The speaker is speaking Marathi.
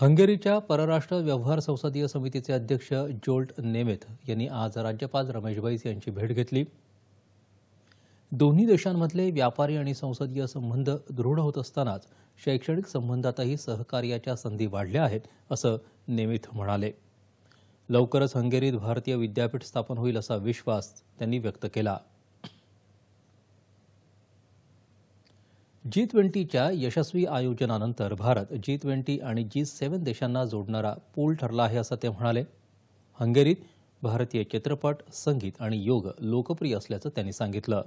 हंगेरीच्या परराष्ट्र व्यवहार संसदीय समितीचे अध्यक्ष जोल्ट नेमेथ यांनी आज राज्यपाल रमेश बैस यांची भेट घेतली दोन्ही देशांमधले व्यापारी आणि संसदीय संबंध दृढ होत असतानाच शैक्षणिक संबंधातही सहकार्याच्या संधी वाढल्या आहेत असं नेमिथ म्हणाले लवकरच हंगेरीत भारतीय विद्यापीठ स्थापन होईल असा विश्वास त्यांनी व्यक्त केला जी ट्वेंटीच्या यशस्वी आयोजनानंतर भारत जी ट्वेंटी आणि जी सेव्हन देशांना जोडणारा पूल ठरला आहे असं ते म्हणाले हंगेरीत भारतीय चित्रपट संगीत आणि योग लोकप्रिय असल्याचं त्यांनी सांगितलं